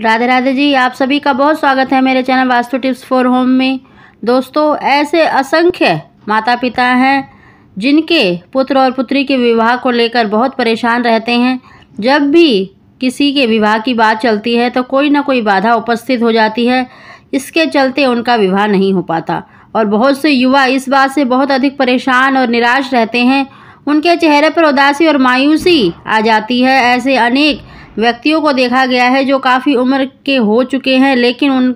राधे राधे जी आप सभी का बहुत स्वागत है मेरे channel Vastu tips for home में दोस्तों ऐसे असंख्य माता पिता हैं जिनके पुत्र और पुत्री के विवाह को लेकर बहुत परेशान रहते हैं जब भी किसी के विवाह की बात चलती है तो कोई ना कोई बाधा उपस्थित हो जाती है इसके चलते उनका विवाह नहीं हो पाता और बहुत से युवा इस बात से बहुत अधिक परेशान और निराश रहते हैं उनके चेहरे पर उदासी और मायूसी आ जाती है ऐसे अनेक व्यक्तियों को देखा गया है जो काफ़ी उम्र के हो चुके हैं लेकिन उन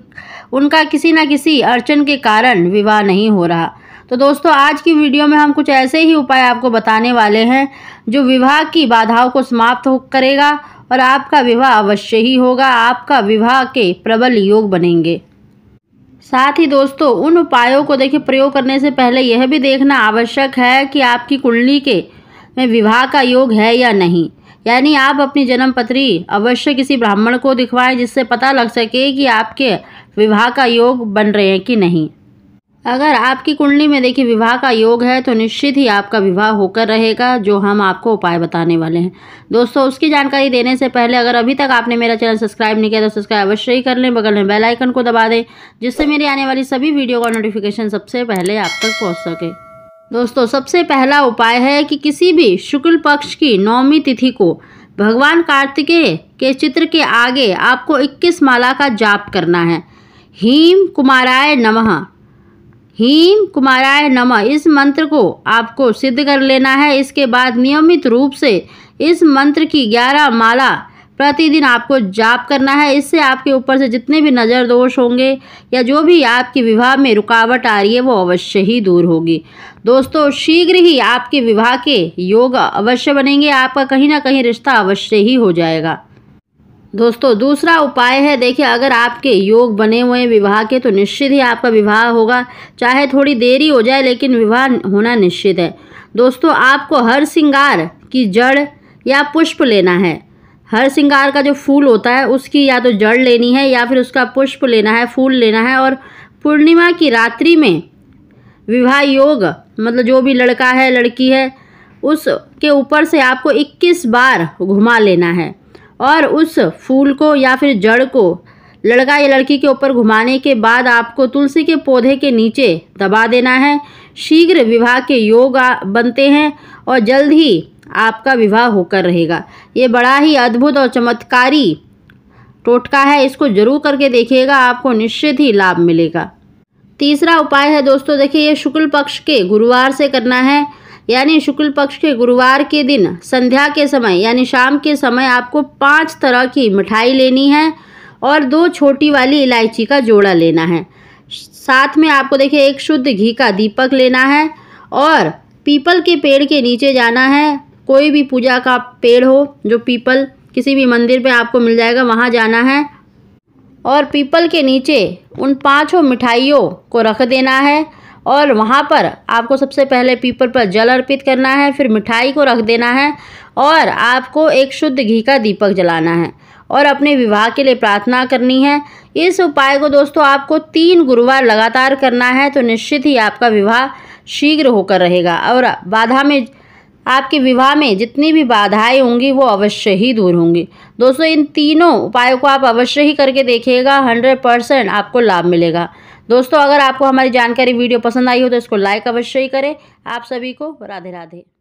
उनका किसी न किसी अड़चन के कारण विवाह नहीं हो रहा तो दोस्तों आज की वीडियो में हम कुछ ऐसे ही उपाय आपको बताने वाले हैं जो विवाह की बाधाओं को समाप्त करेगा और आपका विवाह अवश्य ही होगा आपका विवाह के प्रबल योग बनेंगे साथ ही दोस्तों उन उपायों को देखिए प्रयोग करने से पहले यह भी देखना आवश्यक है कि आपकी कुंडली के में विवाह का योग है या नहीं यानी आप अपनी जन्म पत्री अवश्य किसी ब्राह्मण को दिखवाएं जिससे पता लग सके कि आपके विवाह का योग बन रहे हैं कि नहीं अगर आपकी कुंडली में देखिए विवाह का योग है तो निश्चित ही आपका विवाह होकर रहेगा जो हम आपको उपाय बताने वाले हैं दोस्तों उसकी जानकारी देने से पहले अगर अभी तक आपने मेरा चैनल सब्सक्राइब नहीं किया तो सब्सक्राइब अवश्य ही कर लें बगल में बेल आइकन को दबा दें जिससे मेरी आने वाली सभी वीडियो का नोटिफिकेशन सबसे पहले आप तक पहुँच सके दोस्तों सबसे पहला उपाय है कि किसी भी शुक्ल पक्ष की नौमी तिथि को भगवान कार्तिकेय के चित्र के आगे आपको 21 माला का जाप करना है हीम कुमाराय नमः हीम कुमाराय नमः इस मंत्र को आपको सिद्ध कर लेना है इसके बाद नियमित रूप से इस मंत्र की 11 माला प्रतिदिन आपको जाप करना है इससे आपके ऊपर से जितने भी नज़र दोष होंगे या जो भी आपके विवाह में रुकावट आ रही है वो अवश्य ही दूर होगी दोस्तों शीघ्र ही आपके विवाह के योग अवश्य बनेंगे आपका कहीं ना कहीं रिश्ता अवश्य ही हो जाएगा दोस्तों दूसरा उपाय है देखिए अगर आपके योग बने हुए हैं विवाह के तो निश्चित ही आपका विवाह होगा चाहे थोड़ी देरी हो जाए लेकिन विवाह होना निश्चित है दोस्तों आपको हर श्रृंगार की जड़ या पुष्प लेना है हर श्रृंगार का जो फूल होता है उसकी या तो जड़ लेनी है या फिर उसका पुष्प लेना है फूल लेना है और पूर्णिमा की रात्रि में विवाह योग मतलब जो भी लड़का है लड़की है उसके ऊपर से आपको 21 बार घुमा लेना है और उस फूल को या फिर जड़ को लड़का या लड़की के ऊपर घुमाने के बाद आपको तुलसी के पौधे के नीचे दबा देना है शीघ्र विवाह के योग बनते हैं और जल्द ही आपका विवाह होकर रहेगा ये बड़ा ही अद्भुत और चमत्कारी टोटका है इसको जरूर करके देखिएगा आपको निश्चित ही लाभ मिलेगा तीसरा उपाय है दोस्तों देखिए ये शुक्ल पक्ष के गुरुवार से करना है यानी शुक्ल पक्ष के गुरुवार के दिन संध्या के समय यानी शाम के समय आपको पांच तरह की मिठाई लेनी है और दो छोटी वाली इलायची का जोड़ा लेना है साथ में आपको देखिए एक शुद्ध घी का दीपक लेना है और पीपल के पेड़ के नीचे जाना है कोई भी पूजा का पेड़ हो जो पीपल किसी भी मंदिर पे आपको मिल जाएगा वहाँ जाना है और पीपल के नीचे उन पांचों मिठाइयों को रख देना है और वहाँ पर आपको सबसे पहले पीपल पर जल अर्पित करना है फिर मिठाई को रख देना है और आपको एक शुद्ध घी का दीपक जलाना है और अपने विवाह के लिए प्रार्थना करनी है इस उपाय को दोस्तों आपको तीन गुरुवार लगातार करना है तो निश्चित ही आपका विवाह शीघ्र होकर रहेगा और बाधा में आपके विवाह में जितनी भी बाधाएं होंगी वो अवश्य ही दूर होंगी दोस्तों इन तीनों उपायों को आप अवश्य ही करके देखिएगा हंड्रेड परसेंट आपको लाभ मिलेगा दोस्तों अगर आपको हमारी जानकारी वीडियो पसंद आई हो तो इसको लाइक अवश्य ही करें आप सभी को राधे राधे